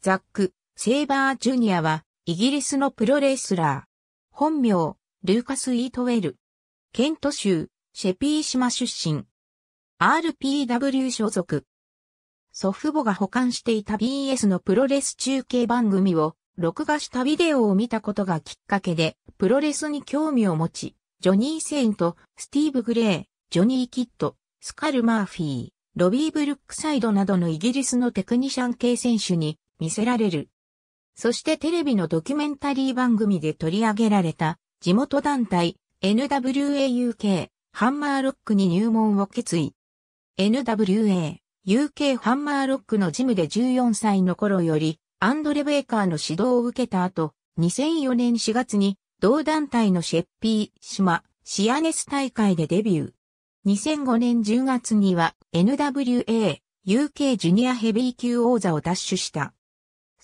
ザック・セイバー・ジュニアは、イギリスのプロレスラー。本名、ルーカス・イートウェル。ケント州、シェピー島出身。RPW 所属。祖父母が保管していた BS のプロレス中継番組を、録画したビデオを見たことがきっかけで、プロレスに興味を持ち、ジョニー・セイント、スティーブ・グレー、ジョニー・キッド、スカル・マーフィー、ロビー・ブルックサイドなどのイギリスのテクニシャン系選手に見せられる。そしてテレビのドキュメンタリー番組で取り上げられた地元団体 NWAUK ハンマーロックに入門を決意。NWA UK ハンマーロックのジムで14歳の頃よりアンドレ・ベーカーの指導を受けた後、2004年4月に同団体のシェッピー島シアネス大会でデビュー。2005年10月には NWA UK ジュニアヘビー級王座を奪取した。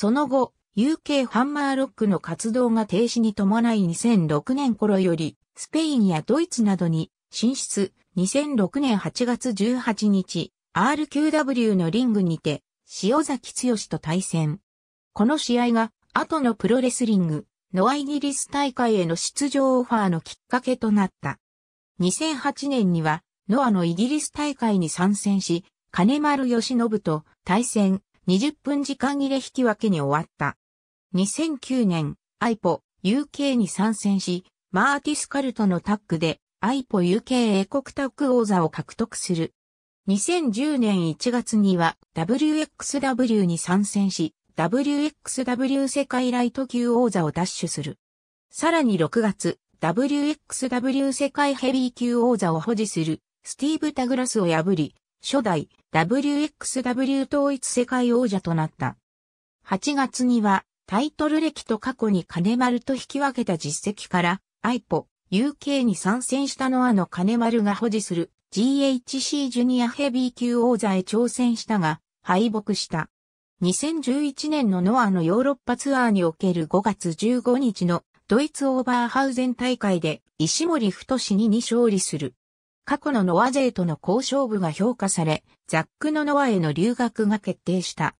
その後、UK ハンマーロックの活動が停止に伴い2006年頃より、スペインやドイツなどに進出、2006年8月18日、RQW のリングにて、塩崎剛と対戦。この試合が、後のプロレスリング、ノアイギリス大会への出場オファーのきっかけとなった。2008年には、ノアのイギリス大会に参戦し、金丸義信と対戦、20分時間切れ引き分けに終わった。2009年、アイポ UK に参戦し、マーティス・カルトのタッグで、アイポ UK 英国タッグ王座を獲得する。2010年1月には WXW に参戦し、WXW 世界ライト級王座を奪取する。さらに6月、WXW 世界ヘビー級王座を保持するスティーブ・タグラスを破り、初代 WXW 統一世界王者となった。8月には、タイトル歴と過去に金丸と引き分けた実績から、IPO、UK に参戦したのアの金丸が保持する GHC ジュニアヘビー級王座へ挑戦したが、敗北した。2011年のノアのヨーロッパツアーにおける5月15日のドイツオーバーハウゼン大会で石森太にに勝利する。過去のノア勢との交渉部が評価され、ザックのノアへの留学が決定した。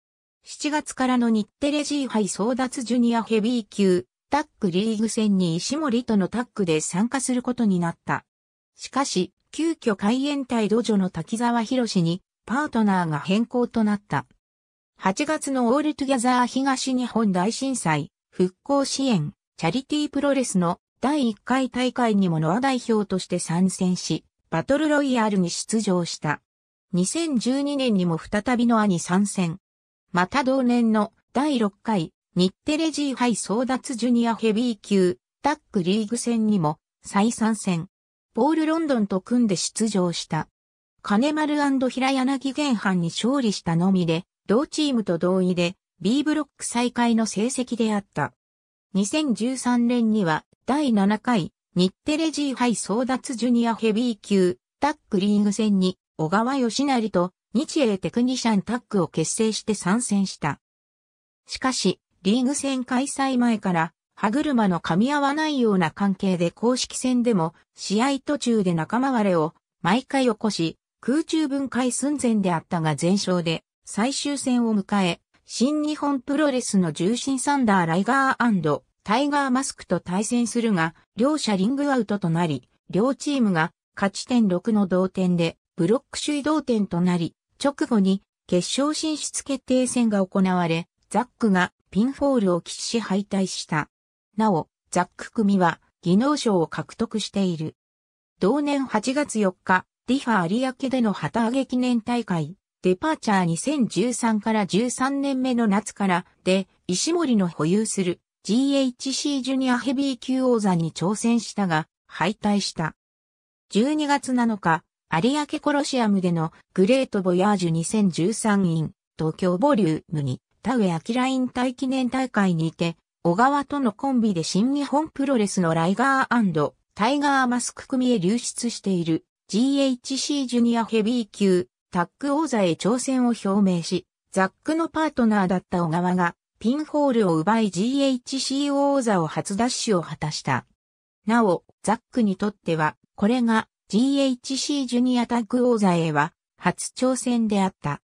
7月からの日テレ G 杯争奪ジュニアヘビー級タックリーグ戦に石森とのタックで参加することになった。しかし、急遽海援隊土女の滝沢博にパートナーが変更となった。8月のオールトゥギャザー東日本大震災、復興支援、チャリティープロレスの第1回大会にもノア代表として参戦し、バトルロイヤルに出場した。2012年にも再びの兄参戦。また同年の第6回日テレ G イ争奪ジュニアヘビー級タックリーグ戦にも再参戦。ポール・ロンドンと組んで出場した。金丸平柳玄藩に勝利したのみで、同チームと同意で B ブロック再開の成績であった。2013年には第7回日テレ G 杯争奪ジュニアヘビー級タックリーグ戦に小川義成と日英テクニシャンタッグを結成して参戦した。しかし、リーグ戦開催前から歯車の噛み合わないような関係で公式戦でも試合途中で仲間割れを毎回起こし、空中分解寸前であったが全勝で最終戦を迎え、新日本プロレスの重心サンダーライガータイガーマスクと対戦するが、両者リングアウトとなり、両チームが勝ち点6の同点で、ブロック首位同点となり、直後に決勝進出決定戦が行われ、ザックがピンフォールを喫し敗退した。なお、ザック組は技能賞を獲得している。同年8月4日、ディファ有明での旗揚げ記念大会、デパーチャー2013から13年目の夏からで、石森の保有する GHC ジュニアヘビー級王座に挑戦したが、敗退した。12月7日、有明コロシアムでのグレートボヤージュ2013イン、東京ボリュームに田上明引大記念大会にて、小川とのコンビで新日本プロレスのライガータイガーマスク組へ流出している GHC ジュニアヘビー級タッグ王座へ挑戦を表明し、ザックのパートナーだった小川がピンホールを奪い GHC 王座を初奪取を果たした。なお、ザックにとっては、これが GHC ジュニアタッグ王座へは初挑戦であった。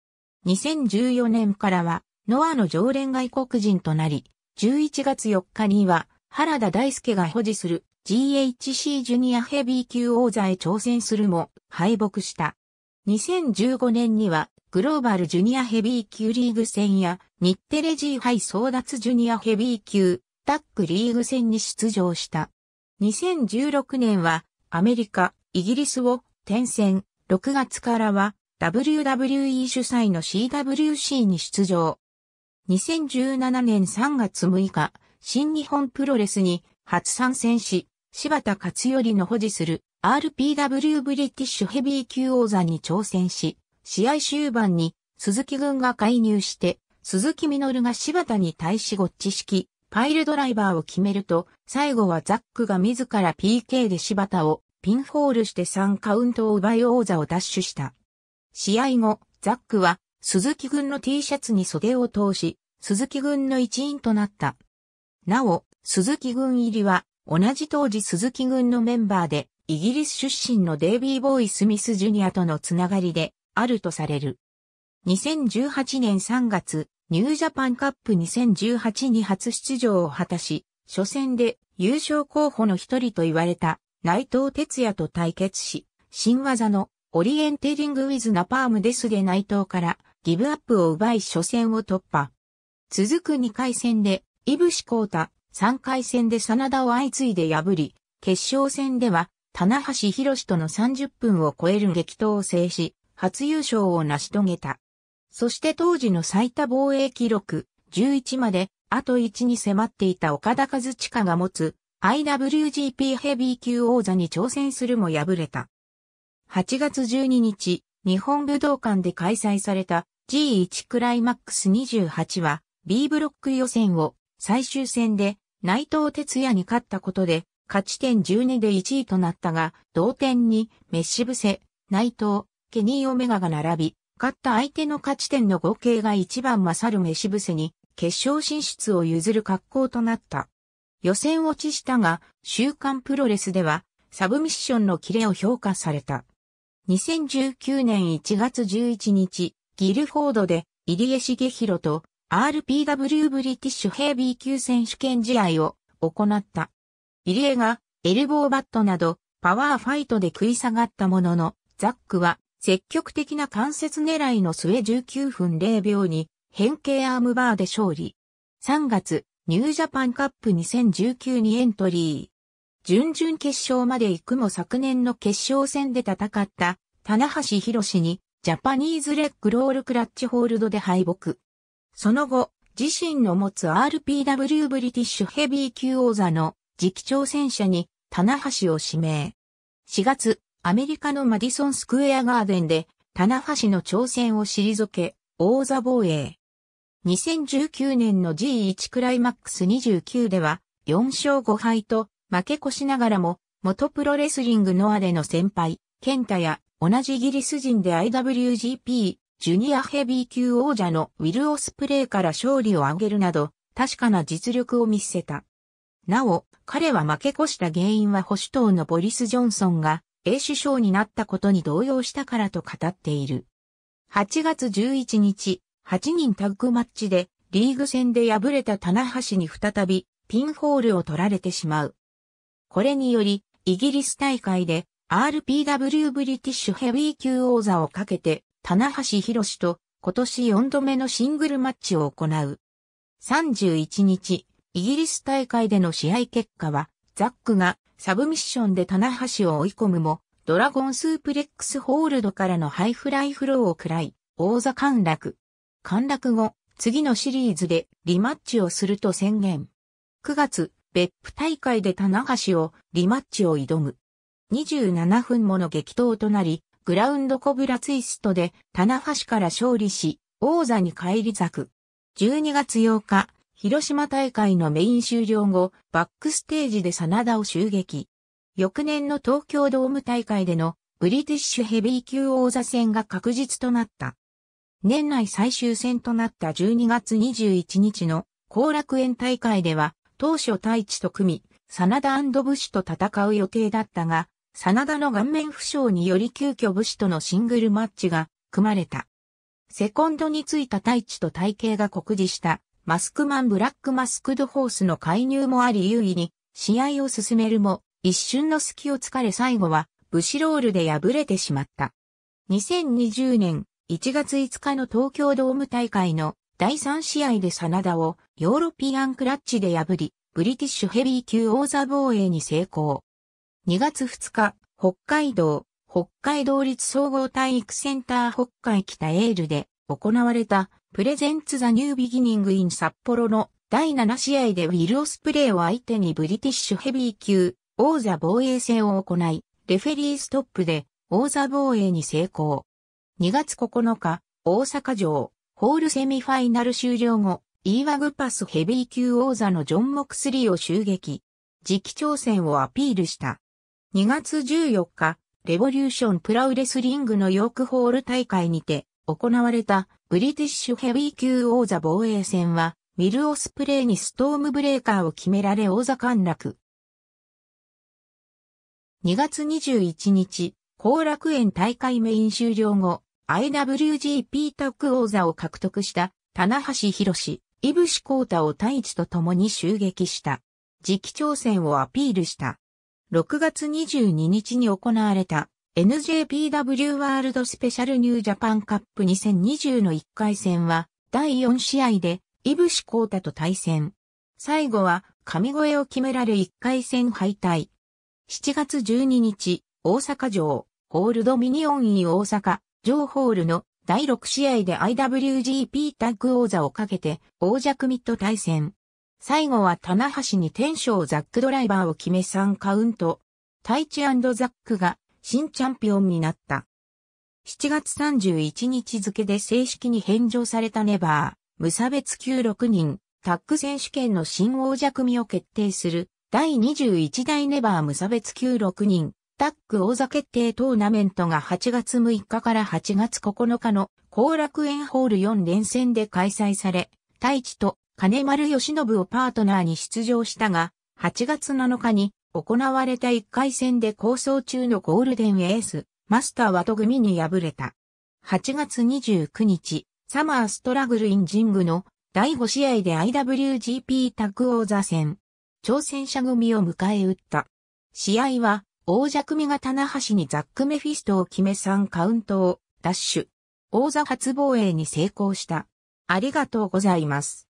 2014年からは、ノアの常連外国人となり、11月4日には、原田大輔が保持する GHC ジュニアヘビー級王座へ挑戦するも敗北した。2015年にはグローバルジュニアヘビー級リーグ戦や日テレ G 杯争奪ジュニアヘビー級タックリーグ戦に出場した。2016年はアメリカ、イギリスを転戦、6月からは WWE 主催の CWC に出場。2017年3月6日、新日本プロレスに初参戦し、柴田勝頼の保持する RPW ブリティッシュヘビー級王座に挑戦し、試合終盤に鈴木軍が介入して、鈴木みのるが柴田に対しごっち式、パイルドライバーを決めると、最後はザックが自ら PK で柴田をピンホールして3カウントを奪い王座を奪取した。試合後、ザックは鈴木軍の T シャツに袖を通し、鈴木軍の一員となった。なお、鈴木軍入りは、同じ当時鈴木軍のメンバーで、イギリス出身のデイビー・ボーイ・スミス・ジュニアとのつながりで、あるとされる。2018年3月、ニュージャパンカップ2018に初出場を果たし、初戦で優勝候補の一人と言われた内藤哲也と対決し、新技のオリエンテリングウィズナパームですで内藤からギブアップを奪い初戦を突破。続く2回戦で、イブシコータ、3回戦で真田を相次いで破り、決勝戦では、棚橋博士との30分を超える激闘を制し、初優勝を成し遂げた。そして当時の最多防衛記録11まであと1に迫っていた岡田和親が持つ IWGP ヘビー級王座に挑戦するも敗れた。8月12日、日本武道館で開催された G1 クライマックス28は B ブロック予選を最終戦で内藤哲也に勝ったことで勝ち点12で1位となったが同点にメッシブセ、内藤、ケニー・オメガが並び、勝った相手の勝ち点の合計が一番勝るメシブセに決勝進出を譲る格好となった。予選落ちしたが、週刊プロレスでは、サブミッションのキレを評価された。2019年1月11日、ギルフォードで、入江茂弘と RPW ブリティッシュヘビー級選手権試合を行った。入江がエルボーバットなどパワーファイトで食い下がったものの、ザックは積極的な関節狙いの末19分0秒に変形アームバーで勝利。3月、ニュージャパンカップ2019にエントリー。準々決勝まで行くも昨年の決勝戦で戦った棚橋博にジャパニーズレッグロールクラッチホールドで敗北。その後、自身の持つ RPW ブリティッシュヘビー級王座の次期挑戦者に棚橋を指名。4月、アメリカのマディソンスクエアガーデンで、棚橋の挑戦を退け、王座防衛。2019年の G1 クライマックス29では、4勝5敗と、負け越しながらも、元プロレスリングノアでの先輩、ケンタや、同じイギリス人で IWGP、ジュニアヘビー級王者のウィル・オスプレイから勝利を挙げるなど、確かな実力を見せた。なお、彼は負け越した原因は保守党のボリス・ジョンソンが A 首相になったことに動揺したからと語っている。8月11日、8人タッグマッチで、リーグ戦で敗れた棚橋に再び、ピンホールを取られてしまう。これにより、イギリス大会で、RPW ブリティッシュヘビー級王座をかけて、棚橋博と今年4度目のシングルマッチを行う。31日、イギリス大会での試合結果は、ザックがサブミッションで棚橋を追い込むも、ドラゴンスープレックスホールドからのハイフライフローを喰らい、王座陥落。陥落後、次のシリーズでリマッチをすると宣言。9月、別府大会で棚橋をリマッチを挑む。27分もの激闘となり、グラウンドコブラツイストで棚橋から勝利し、王座に返り咲く。12月8日、広島大会のメイン終了後、バックステージで真田を襲撃。翌年の東京ドーム大会でのブリティッシュヘビー級王座戦が確実となった。年内最終戦となった12月21日の後楽園大会では、当初大地と組み、真田武士と戦う予定だったが、真田の顔面負傷により急遽武士とのシングルマッチが組まれた。セコンドについた大地と体型が酷似したマスクマンブラックマスクドホースの介入もあり優位に試合を進めるも一瞬の隙をつかれ最後はブシロールで敗れてしまった。2020年1月5日の東京ドーム大会の第3試合でサナダをヨーロピアンクラッチで破り、ブリティッシュヘビー級王座防衛に成功。2月2日、北海道、北海道立総合体育センター北海北エールで行われたプレゼンツザニュービギニングイン札幌の第7試合でウィル・オスプレイを相手にブリティッシュヘビー級王座防衛戦を行い、レフェリーストップで王座防衛に成功。2月9日、大阪城、ホールセミファイナル終了後、イーワグパスヘビー級王座のジョン・モクスリーを襲撃。次期挑戦をアピールした。2月14日、レボリューションプラウレスリングのヨークホール大会にて、行われたブリティッシュヘビー級王座防衛戦は、ミルオスプレイにストームブレーカーを決められ王座陥落。2月21日、後楽園大会メイン終了後、IWGP タッグ王座を獲得した、棚橋イブ井伏幸太を大地と共に襲撃した。次期挑戦をアピールした。6月22日に行われた NJPW ワールドスペシャルニュージャパンカップ2020の1回戦は、第4試合で、イブシコータと対戦。最後は、神声を決められ1回戦敗退。7月12日、大阪城、ホールドミニオンイ大阪、城ホールの第6試合で IWGP タッグ王座をかけて、王者組と対戦。最後は棚橋に天章ザックドライバーを決め3カウント。タイチザックが新チャンピオンになった。7月31日付で正式に返上されたネバー、無差別級6人、タッグ選手権の新王者組を決定する、第21代ネバー無差別級6人、タッグ王座決定トーナメントが8月6日から8月9日の後楽園ホール4連戦で開催され、太一と金丸義信をパートナーに出場したが、8月7日に行われた1回戦で構想中のゴールデンエース、マスターワト組に敗れた。8月29日、サマーストラグルインジングの第5試合で IWGP タッグ王座戦、挑戦者組を迎え撃った。試合は、王者組が棚橋にザックメフィストを決め3カウントを、ダッシュ。王座初防衛に成功した。ありがとうございます。